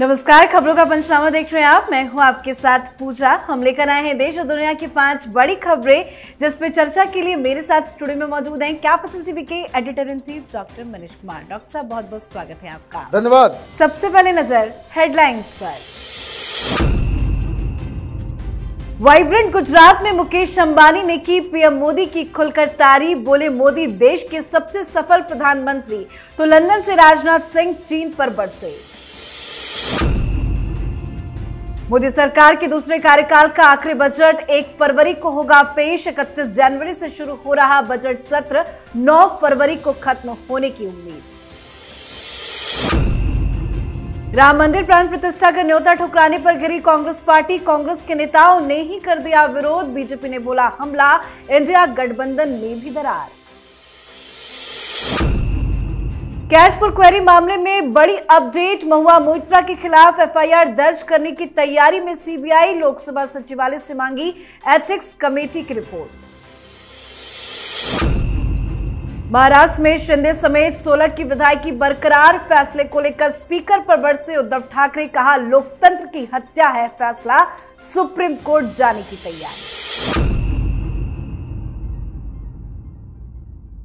नमस्कार खबरों का पंचनामा देख रहे हैं आप मैं हूं आपके साथ पूजा हम लेकर आए हैं देश और दुनिया की पांच बड़ी खबरें जिस पर चर्चा के लिए मेरे साथ स्टूडियो में मौजूद हैं कैपिटल टीवी के editor in chief doctor Manish Kumar doctor साहब बहुत बहुत स्वागत है आपका धन्यवाद सबसे पहले नजर हेडलाइंस पर वाइब्रेंट गुजरात में मुकेश अंबानी ने की पीएम मोदी की खुलकर तारीफ बोले मोदी देश के सबसे सफल प्रधानमंत्री तो लंदन से राजनाथ सिंह चीन पर बरसे मोदी सरकार के दूसरे कार्यकाल का आखिरी बजट एक फरवरी को होगा पेश इकतीस जनवरी से शुरू हो रहा बजट सत्र 9 फरवरी को खत्म होने की उम्मीद राम मंदिर प्राण प्रतिष्ठा का न्योता ठुकराने पर गिरी कांग्रेस पार्टी कांग्रेस के नेताओं ने ही कर दिया विरोध बीजेपी ने बोला हमला इंडिया गठबंधन में भी दरार कैश फॉर क्वेरी मामले में बड़ी अपडेट महुआ मोइत्रा के खिलाफ एफआईआर दर्ज करने की तैयारी में सीबीआई लोकसभा सचिवालय से मांगी एथिक्स कमेटी की रिपोर्ट महाराष्ट्र में शिंदे समेत 16 की विधायक की बरकरार फैसले को लेकर स्पीकर पर बरसे उद्धव ठाकरे कहा लोकतंत्र की हत्या है फैसला सुप्रीम कोर्ट जाने की तैयारी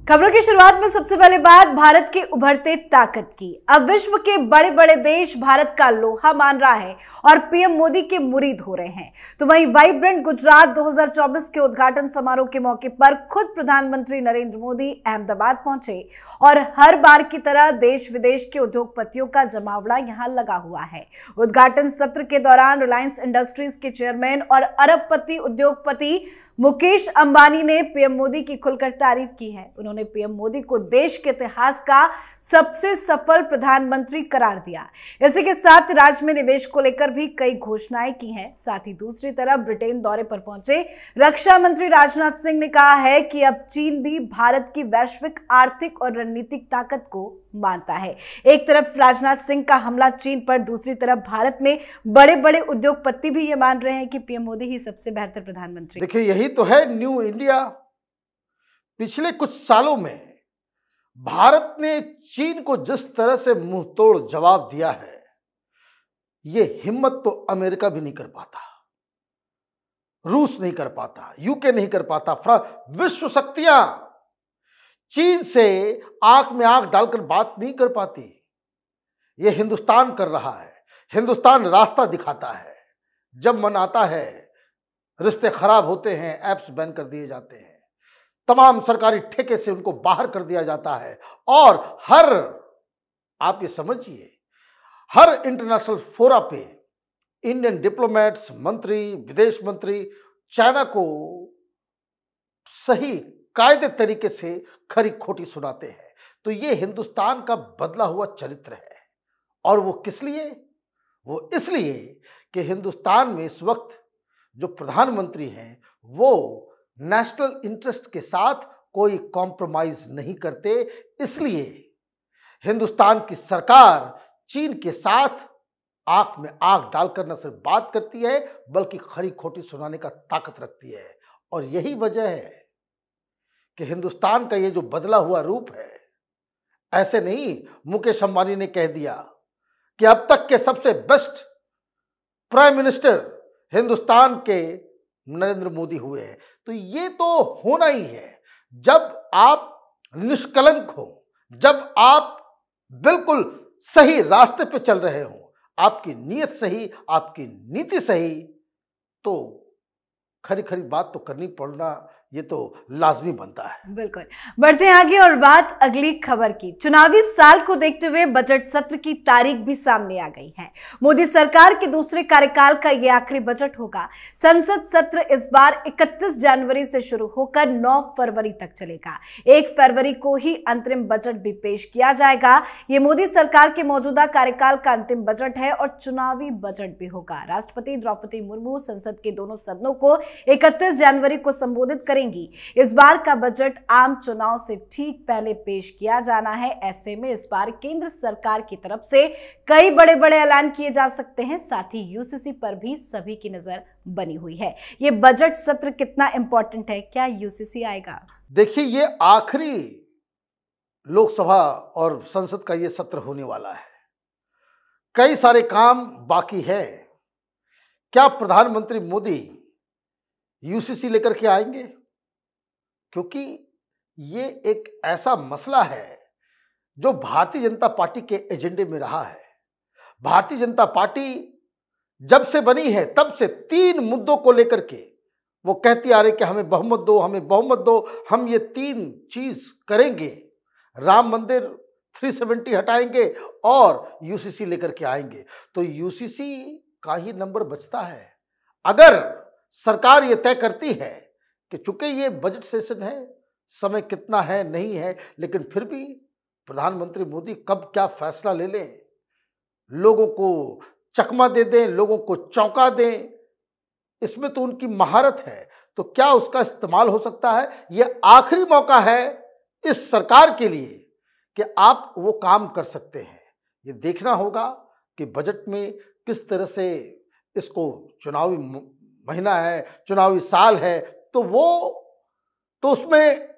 खबरों की शुरुआत में सबसे पहले बात भारत की उभरते ताकत की अब विश्व के बड़े बड़े देश भारत का लोहा मान रहा है और पीएम मोदी के मुरीद हो रहे हैं तो वहीं वाइब्रेंट गुजरात 2024 के उद्घाटन समारोह के मौके पर खुद प्रधानमंत्री नरेंद्र मोदी अहमदाबाद पहुंचे और हर बार की तरह देश विदेश के उद्योगपतियों का जमावड़ा यहां लगा हुआ है उद्घाटन सत्र के दौरान रिलायंस इंडस्ट्रीज के चेयरमैन और अरबपति उद्योगपति मुकेश अंबानी ने पीएम मोदी की खुलकर तारीफ की है उन्होंने पीएम मोदी को देश के इतिहास का सबसे सफल प्रधानमंत्री करार दिया इसी के साथ राज्य में निवेश को लेकर भी कई घोषणाएं की हैं साथ ही दूसरी तरफ ब्रिटेन दौरे पर पहुंचे रक्षा मंत्री राजनाथ सिंह ने कहा है कि अब चीन भी भारत की वैश्विक आर्थिक और रणनीतिक ताकत को मानता है एक तरफ राजनाथ सिंह का हमला चीन पर दूसरी तरफ भारत में बड़े बड़े उद्योगपति भी ये मान रहे हैं कि पीएम मोदी ही सबसे बेहतर प्रधानमंत्री देखिए यही तो है न्यू इंडिया पिछले कुछ सालों में भारत ने चीन को जिस तरह से मुंह तोड़ जवाब दिया है ये हिम्मत तो अमेरिका भी नहीं कर पाता रूस नहीं कर पाता यूके नहीं कर पाता फ्रांस विश्व शक्तियां चीन से आंख में आंख डालकर बात नहीं कर पाती ये हिंदुस्तान कर रहा है हिंदुस्तान रास्ता दिखाता है जब मन आता है रिश्ते खराब होते हैं ऐप्स बैन कर दिए जाते हैं तमाम सरकारी ठेके से उनको बाहर कर दिया जाता है और हर आप ये समझिए हर इंटरनेशनल फोरा पे इंडियन डिप्लोमेट्स मंत्री विदेश मंत्री चाइना को सही कायदे तरीके से खरी खोटी सुनाते हैं तो ये हिंदुस्तान का बदला हुआ चरित्र है और वो किस लिए वो इसलिए कि हिंदुस्तान में इस वक्त जो प्रधानमंत्री हैं वो नेशनल इंटरेस्ट के साथ कोई कॉम्प्रोमाइज़ नहीं करते इसलिए हिंदुस्तान की सरकार चीन के साथ आंख में आंख डालकर न सिर्फ बात करती है बल्कि खरी खोटी सुनाने का ताकत रखती है और यही वजह है कि हिंदुस्तान का ये जो बदला हुआ रूप है ऐसे नहीं मुकेश अंबानी ने कह दिया कि अब तक के सबसे बेस्ट प्राइम मिनिस्टर हिंदुस्तान के नरेंद्र मोदी हुए हैं तो ये तो होना ही है जब आप निष्कलंक हो जब आप बिल्कुल सही रास्ते पे चल रहे हो आपकी नीयत सही आपकी नीति सही तो खरी खरी बात तो करनी पड़ना ये तो लाजमी बनता है बिल्कुल बढ़ते हैं आगे और बात अगली खबर की चुनावी साल को देखते हुए बजट सत्र की तारीख भी सामने आ गई है मोदी सरकार के दूसरे कार्यकाल का ये आखिरी बजट होगा संसद सत्र इस बार 31 जनवरी से शुरू होकर 9 फरवरी तक चलेगा 1 फरवरी को ही अंतरिम बजट भी पेश किया जाएगा ये मोदी सरकार के मौजूदा कार्यकाल का अंतिम बजट है और चुनावी बजट भी होगा राष्ट्रपति द्रौपदी मुर्मू संसद के दोनों सदनों को इकतीस जनवरी को संबोधित करेंगे करेंगी इस बार का बजट आम चुनाव से ठीक पहले पेश किया जाना है ऐसे में इस बार केंद्र सरकार की तरफ से कई बड़े बड़े ऐलान किए जा सकते हैं साथ ही यूसीसी पर भी सभी की नजर बनी हुई है ये बजट सत्र कितना इंपॉर्टेंट है क्या यूसीसी आएगा देखिए ये आखिरी लोकसभा और संसद का ये सत्र होने वाला है कई सारे काम बाकी है क्या प्रधानमंत्री मोदी यूसीसी लेकर के आएंगे क्योंकि ये एक ऐसा मसला है जो भारतीय जनता पार्टी के एजेंडे में रहा है भारतीय जनता पार्टी जब से बनी है तब से तीन मुद्दों को लेकर के वो कहती आ रही कि हमें बहुमत दो हमें बहुमत दो हम ये तीन चीज़ करेंगे राम मंदिर 370 हटाएंगे और यूसीसी लेकर के आएंगे तो यूसीसी का ही नंबर बचता है अगर सरकार ये तय करती है कि चूंकि ये बजट सेशन है समय कितना है नहीं है लेकिन फिर भी प्रधानमंत्री मोदी कब क्या फैसला ले लें लोगों को चकमा दे दें लोगों को चौंका दें इसमें तो उनकी महारत है तो क्या उसका इस्तेमाल हो सकता है यह आखिरी मौका है इस सरकार के लिए कि आप वो काम कर सकते हैं ये देखना होगा कि बजट में किस तरह से इसको चुनावी महीना है चुनावी साल है तो वो तो उसमें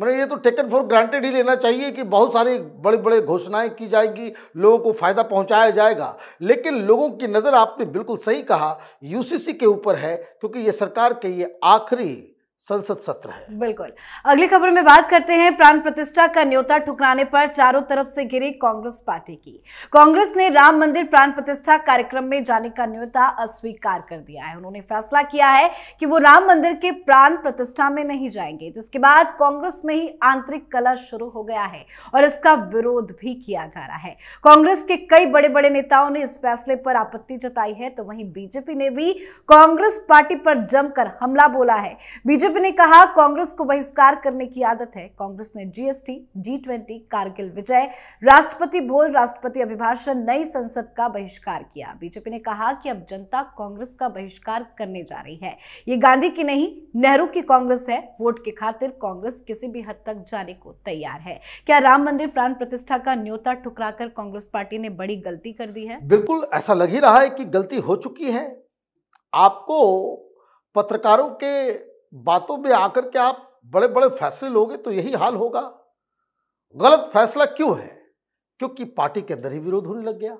मैंने ये तो टेकन फॉर ग्रांटेड ही लेना चाहिए कि बहुत सारी बड़े बड़े घोषणाएं की जाएंगी लोगों को फ़ायदा पहुंचाया जाएगा लेकिन लोगों की नज़र आपने बिल्कुल सही कहा यूसीसी के ऊपर है क्योंकि ये सरकार के ये आखिरी संसद सत्र है बिल्कुल अगली खबर में बात करते हैं प्राण प्रतिष्ठा का न्योता ठुकराने पर चारों तरफ से घिरी कांग्रेस पार्टी की कांग्रेस ने राम मंदिर प्राण प्रतिष्ठा कार्यक्रम में जाने का न्योता अस्वीकार कर दिया है उन्होंने फैसला किया है कि वो राम मंदिर के प्राण प्रतिष्ठा में नहीं जाएंगे जिसके बाद कांग्रेस में ही आंतरिक कला शुरू हो गया है और इसका विरोध भी किया जा रहा है कांग्रेस के कई बड़े बड़े नेताओं ने इस फैसले पर आपत्ति जताई है तो वहीं बीजेपी ने भी कांग्रेस पार्टी पर जमकर हमला बोला है बीजेपी ने कहा कांग्रेस को बहिष्कार करने की आदत है कांग्रेस ने जीएसटी जी ट्वेंटी कारगिल विजय राष्ट्रपति बोल राष्ट्रपति अभिभाषण नई संसद का बहिष्कार किया बीजेपी ने कहा कि अब जनता कांग्रेस का बहिष्कार करने जा रही है ये गांधी की नहीं नेहरू की कांग्रेस है वोट के खातिर कांग्रेस किसी भी हद तक जाने को तैयार है क्या राम मंदिर प्राण प्रतिष्ठा का न्योता ठुकराकर कांग्रेस पार्टी ने बड़ी गलती कर दी है बिल्कुल ऐसा लग ही रहा है कि गलती हो चुकी है आपको पत्रकारों के बातों में आकर के आप बड़े बड़े फैसले लोगे तो यही हाल होगा गलत फैसला क्यों है क्योंकि पार्टी के अंदर ही विरोध होने लग गया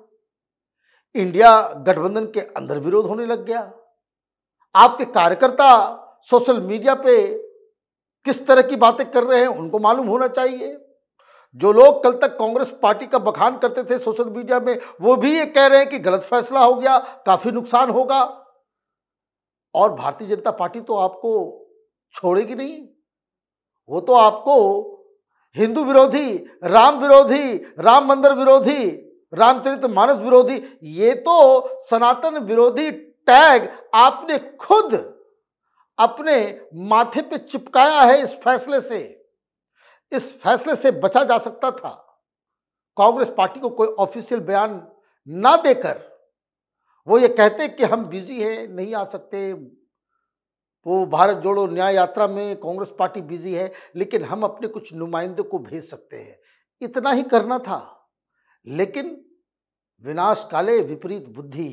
इंडिया गठबंधन के अंदर विरोध होने लग गया आपके कार्यकर्ता सोशल मीडिया पे किस तरह की बातें कर रहे हैं उनको मालूम होना चाहिए जो लोग कल तक कांग्रेस पार्टी का बखान करते थे सोशल मीडिया में वो भी ये कह रहे हैं कि गलत फैसला हो गया काफ़ी नुकसान होगा और भारतीय जनता पार्टी तो आपको छोड़ेगी नहीं वो तो आपको हिंदू विरोधी राम विरोधी राम मंदिर विरोधी रामचरित मानस विरोधी ये तो सनातन विरोधी टैग आपने खुद अपने माथे पे चिपकाया है इस फैसले से इस फैसले से बचा जा सकता था कांग्रेस पार्टी को कोई ऑफिशियल बयान ना देकर वो ये कहते कि हम बिजी हैं नहीं आ सकते वो भारत जोड़ो न्याय यात्रा में कांग्रेस पार्टी बिजी है लेकिन हम अपने कुछ नुमाइंदों को भेज सकते हैं इतना ही करना था लेकिन विनाश काले विपरीत बुद्धि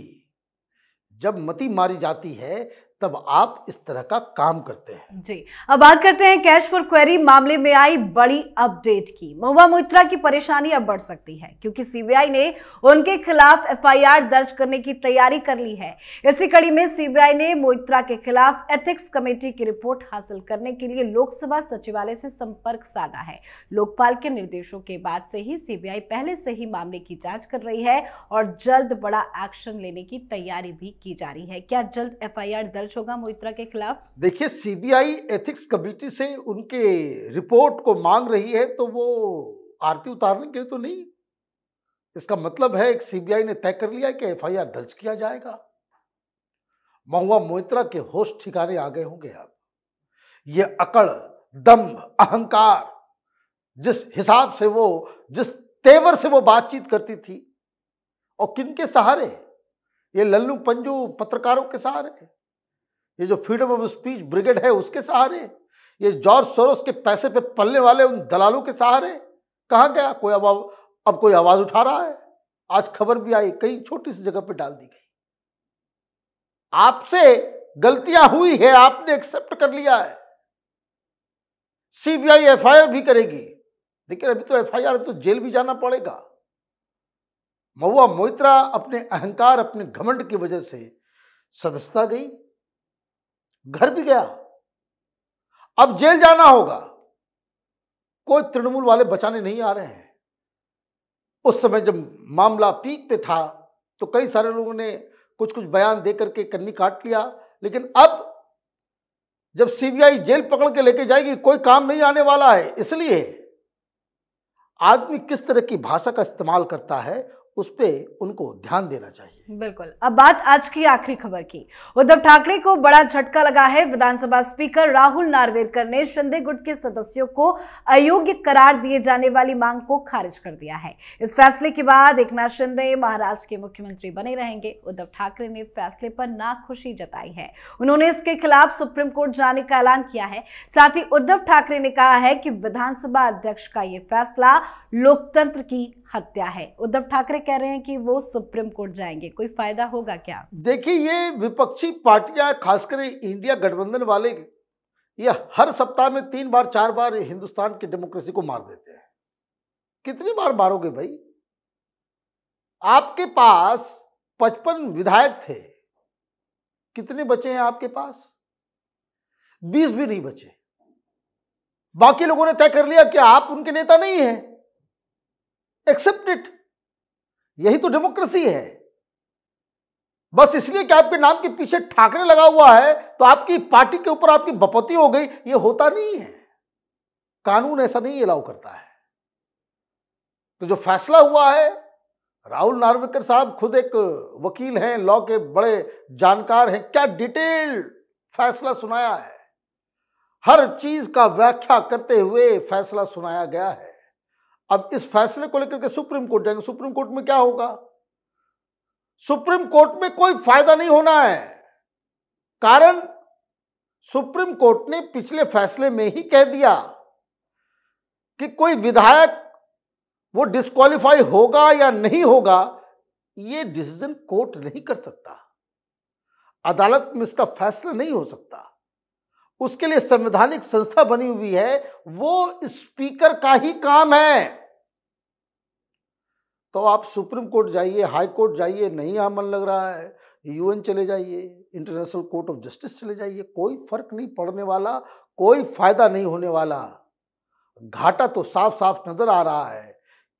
जब मती मारी जाती है तब आप इस तरह का काम करते हैं जी अब बात करते हैं कैश फॉर क्वेरी मामले में आई बड़ी अपडेट की महुआ मोहित्रा की परेशानी अब बढ़ सकती है क्योंकि सीबीआई ने उनके खिलाफ एफआईआर दर्ज करने की तैयारी कर ली है इसी कड़ी में सीबीआई ने मोहित्रा के खिलाफ एथिक्स कमेटी की रिपोर्ट हासिल करने के लिए लोकसभा सचिवालय से संपर्क साधा है लोकपाल के निर्देशों के बाद से ही सीबीआई पहले से ही मामले की जांच कर रही है और जल्द बड़ा एक्शन लेने की तैयारी भी की जा रही है क्या जल्द एफआईआर दर्ज दर्ज होगा मोहित्रा के खिलाफ देखिए सीबीआई एथिक्स कमेटी से उनके रिपोर्ट को मांग रही है तो वो आरती उतारने के लिए तो नहीं इसका मतलब है सीबीआई ने तय कर लिया कि एफआईआर दर्ज किया जाएगा महुआ मोहित्रा के होस्ट ठिकाने आ गए होंगे आप ये अकड़ दम अहंकार जिस हिसाब से वो जिस तेवर से वो बातचीत करती थी और किन के सहारे ये लल्लू पंजू पत्रकारों के सहारे ये जो फ्रीडम ऑफ स्पीच ब्रिगेड है उसके सहारे ये जॉर्ज सोरोस के पैसे पे पलने वाले उन दलालों के सहारे कहाँ गया कोई अब अब कोई आवाज उठा रहा है आज खबर भी आई कई छोटी सी जगह पे डाल दी गई आपसे गलतियां हुई है आपने एक्सेप्ट कर लिया है सीबीआई एफआईआर भी करेगी देखिए अभी तो एफआईआर अभी तो जेल भी जाना पड़ेगा महुआ मोहित्रा अपने अहंकार अपने घमंड की वजह से सदस्यता गई घर भी गया अब जेल जाना होगा कोई तृणमूल वाले बचाने नहीं आ रहे हैं उस समय जब मामला पीक पे था तो कई सारे लोगों ने कुछ कुछ बयान दे करके कन्नी काट लिया लेकिन अब जब सीबीआई जेल पकड़ के लेके जाएगी कोई काम नहीं आने वाला है इसलिए आदमी किस तरह की भाषा का इस्तेमाल करता है उस पर उनको ध्यान देना चाहिए बिल्कुल अब बात आज की आखिरी खबर की उद्धव ठाकरे को बड़ा झटका लगा है विधानसभा स्पीकर राहुल नार्वेकर ने शिंदे गुट के सदस्यों को अयोग्य करार दिए जाने वाली मांग को खारिज कर दिया है इस फैसले के बाद एक नाथ शिंदे महाराष्ट्र के मुख्यमंत्री बने रहेंगे उद्धव ठाकरे ने फैसले पर नाखुशी जताई है उन्होंने इसके खिलाफ सुप्रीम कोर्ट जाने का ऐलान किया है साथ ही उद्धव ठाकरे ने कहा है कि विधानसभा अध्यक्ष का यह फैसला लोकतंत्र की हत्या है उद्धव ठाकरे कह रहे हैं कि वो सुप्रीम कोर्ट जाएंगे कोई फायदा होगा क्या देखिए ये विपक्षी पार्टियां खासकर इंडिया गठबंधन वाले ये हर सप्ताह में तीन बार चार बार हिंदुस्तान की डेमोक्रेसी को मार देते हैं कितनी बार मारोगे भाई आपके पास पचपन विधायक थे कितने बचे हैं आपके पास बीस भी नहीं बचे बाकी लोगों ने तय कर लिया कि आप उनके नेता नहीं हैं एक्सेप्ट इट यही तो डेमोक्रेसी है बस इसलिए कि आपके नाम के पीछे ठाकरे लगा हुआ है तो आपकी पार्टी के ऊपर आपकी बपोती हो गई ये होता नहीं है कानून ऐसा नहीं अलाउ करता है तो जो फैसला हुआ है राहुल नार्वेकर साहब खुद एक वकील हैं लॉ के बड़े जानकार हैं क्या डिटेल फैसला सुनाया है हर चीज का व्याख्या करते हुए फैसला सुनाया गया है अब इस फैसले को लेकर के सुप्रीम कोर्ट जाएंगे सुप्रीम कोर्ट में क्या होगा सुप्रीम कोर्ट में कोई फायदा नहीं होना है कारण सुप्रीम कोर्ट ने पिछले फैसले में ही कह दिया कि कोई विधायक वो डिस्कालीफाई होगा या नहीं होगा ये डिसीजन कोर्ट नहीं कर सकता अदालत में इसका फैसला नहीं हो सकता उसके लिए संवैधानिक संस्था बनी हुई है वो स्पीकर का ही काम है तो आप सुप्रीम कोर्ट जाइए हाई कोर्ट जाइए नहीं यहां मन लग रहा है यूएन चले जाइए इंटरनेशनल कोर्ट ऑफ जस्टिस चले जाइए कोई फर्क नहीं पड़ने वाला कोई फायदा नहीं होने वाला घाटा तो साफ साफ नजर आ रहा है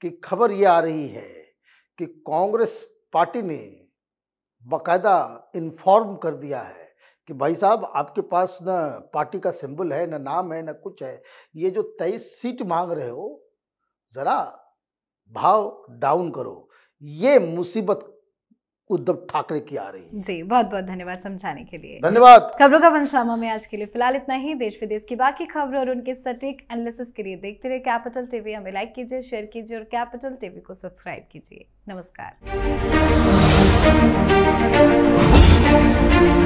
कि खबर ये आ रही है कि कांग्रेस पार्टी ने बाकायदा इन्फॉर्म कर दिया है कि भाई साहब आपके पास ना पार्टी का सिंबल है ना नाम है ना कुछ है ये जो तेईस सीट मांग रहे हो ज़रा भाव डाउन करो ये मुसीबत उद्धव ठाकरे की आ रही है जी बहुत बहुत धन्यवाद समझाने के लिए धन्यवाद खबरों का वंशनामा में आज के लिए फिलहाल इतना ही देश विदेश की बाकी खबरों और उनके सटीक एनालिसिस के लिए देखते रहे कैपिटल टीवी हमें लाइक कीजिए शेयर कीजिए और कैपिटल टीवी को सब्सक्राइब कीजिए नमस्कार